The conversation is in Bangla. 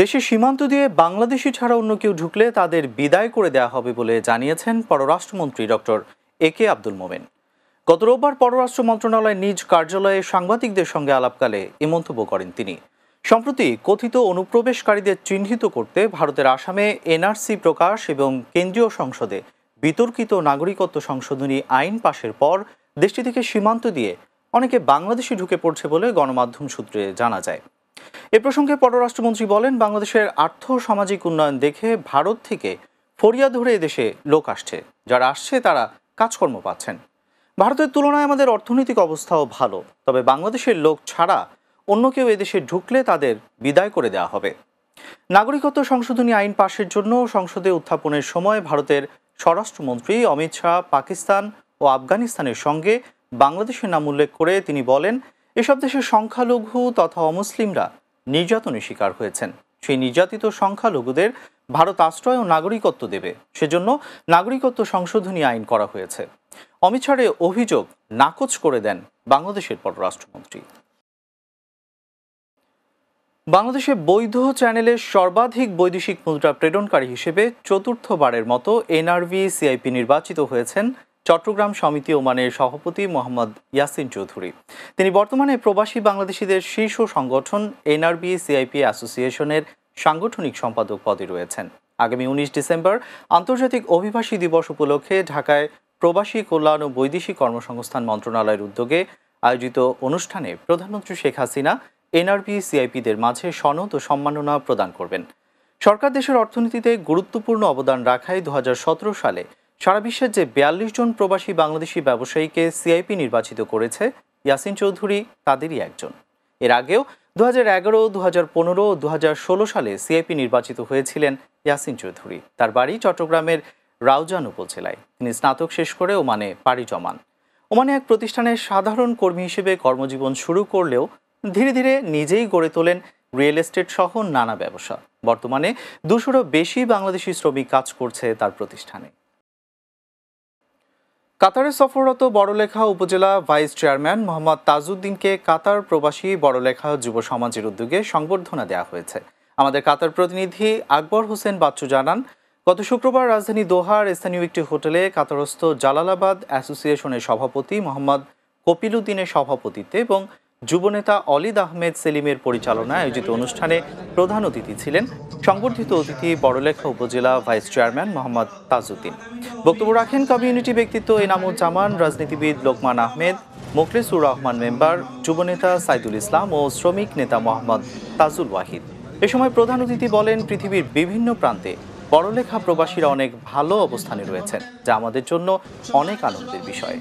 দেশের সীমান্ত দিয়ে বাংলাদেশি ছাড়া অন্য কেউ ঢুকলে তাদের বিদায় করে দেওয়া হবে বলে জানিয়েছেন পররাষ্ট্রমন্ত্রী ডক্টর এ কে আব্দুল মোমেন গত রোববার পররাষ্ট্র মন্ত্রণালয়ের নিজ কার্যালয়ে সাংবাদিকদের সঙ্গে আলাপকালে এ মন্তব্য করেন তিনি সম্প্রতি কথিত অনুপ্রবেশকারীদের চিহ্নিত করতে ভারতের আসামে এনআরসি প্রকাশ এবং কেন্দ্রীয় সংসদে বিতর্কিত নাগরিকত্ব সংশোধনী আইন পাশের পর দেশটি থেকে সীমান্ত দিয়ে অনেকে বাংলাদেশে ঢুকে পড়ছে বলে গণমাধ্যম সূত্রে জানা যায় এ প্রসঙ্গে পররাষ্ট্রমন্ত্রী বলেন বাংলাদেশের আর্থ সামাজিক উন্নয়ন দেখে ভারত থেকে ফরিয়া ধরে এদেশে লোক আসছে যারা আসছে তারা কাজকর্ম পাচ্ছেন ভারতের তুলনায় আমাদের অর্থনৈতিক অবস্থাও ভালো তবে বাংলাদেশের লোক ছাড়া অন্য কেউ এদেশে ঢুকলে তাদের বিদায় করে দেওয়া হবে নাগরিকত্ব সংশোধনী আইন পাশের জন্য সংসদে উত্থাপনের সময় ভারতের স্বরাষ্ট্রমন্ত্রী অমিত শাহ পাকিস্তান ও আফগানিস্তানের সঙ্গে বাংলাদেশের নাম উল্লেখ করে তিনি বলেন এসব দেশের সংখ্যালঘু তথা অমুসলিমরা নির্যাতনের শিকার হয়েছেন সেই নির্যাতিত সংখ্যালঘুদের ভারত আশ্রয় ও নাগরিকত্ব দেবে সেজন্য নাগরিকত্ব সংশোধনী আইন করা হয়েছে অমিত শাহের অভিযোগ নাকচ করে দেন বাংলাদেশের পররাষ্ট্রমন্ত্রী বাংলাদেশে বৈধ চ্যানেলের সর্বাধিক বৈদেশিক মুদ্রা প্রেরণকারী হিসেবে চতুর্থবারের মতো এনআরবি সিআইপি নির্বাচিত হয়েছেন চট্টগ্রাম সমিতি ওমানের সভাপতি মোহাম্মদ ইয়াসিন চৌধুরী তিনি বর্তমানে প্রবাসী বাংলাদেশিদের শীর্ষ সংগঠন এনআরবি সিআইপি অ্যাসোসিয়েশনের সাংগঠনিক সম্পাদক পদে রয়েছেন আগামী উনিশ ডিসেম্বর আন্তর্জাতিক অভিবাসী দিবস উপলক্ষে ঢাকায় প্রবাসী কল্যাণ ও বৈদেশিক কর্মসংস্থান মন্ত্রণালয়ের উদ্যোগে আয়োজিত অনুষ্ঠানে প্রধানমন্ত্রী শেখ হাসিনা এনআরবি সিআইপিদের মাঝে সনদ ও সম্মাননা প্রদান করবেন সরকার দেশের অর্থনীতিতে গুরুত্বপূর্ণ অবদান রাখায় দু সালে সারা বিশ্বের যে বিয়াল্লিশ জন প্রবাসী বাংলাদেশি ব্যবসায়ীকে সিআইপি নির্বাচিত করেছে ইয়াসিন চৌধুরী তাদেরই একজন এর আগেও দু হাজার এগারো দু হাজার পনেরো দু হাজার ষোলো সালে সিআইপি নির্বাচিত হয়েছিলেন ইয়াসিন চৌধুরী তার বাড়ি চট্টগ্রামের রাউজান উপজেলায় তিনি স্নাতক শেষ করে ওমানে পাড়ি জমান ওমানে এক প্রতিষ্ঠানের সাধারণ কর্মী হিসেবে কর্মজীবন শুরু করলেও ধীরে ধীরে নিজেই গড়ে তোলেন রিয়েল এস্টেট সহ নানা ব্যবসা বর্তমানে দুশোরও বেশি বাংলাদেশি শ্রমিক কাজ করছে তার প্রতিষ্ঠানে কাতারে সফররত বড়লেখা উপজেলা ভাইস চেয়ারম্যান মোহাম্মদ তাজউদ্দিনকে কাতার প্রবাসী বড়লেখা যুব সমাজের উদ্যোগে সংবর্ধনা দেওয়া হয়েছে আমাদের কাতার প্রতিনিধি আকবর হোসেন বাচ্চু জানান গত শুক্রবার রাজধানী দোহার স্থানীয় একটি হোটেলে কাতারস্থ জালালাবাদ অ্যাসোসিয়েশনের সভাপতি মোহাম্মদ কপিলুদ্দিনের সভাপতিত্বে এবং যুবনেতা অলিদ আহমেদ সেলিমের পরিচালনায় আয়োজিত অনুষ্ঠানে প্রধান অতিথি ছিলেন সংবর্ধিত অতিথি বড়লেখা উপজেলা ভাইস চেয়ারম্যান মোহাম্মদ তাজউদ্দিন বক্তব্য রাখেন কমিউনিটি ব্যক্তিত্ব এনামুল জামান রাজনীতিবিদ লোকমান আহমেদ মোখলেসুর রহমান মেম্বার যুবনেতা সাইদুল ইসলাম ও শ্রমিক নেতা মোহাম্মদ তাজুল ওয়াহিদ এ সময় প্রধান অতিথি বলেন পৃথিবীর বিভিন্ন প্রান্তে বড়লেখা প্রবাসীরা অনেক ভালো অবস্থানে রয়েছেন যা আমাদের জন্য অনেক আনন্দের বিষয়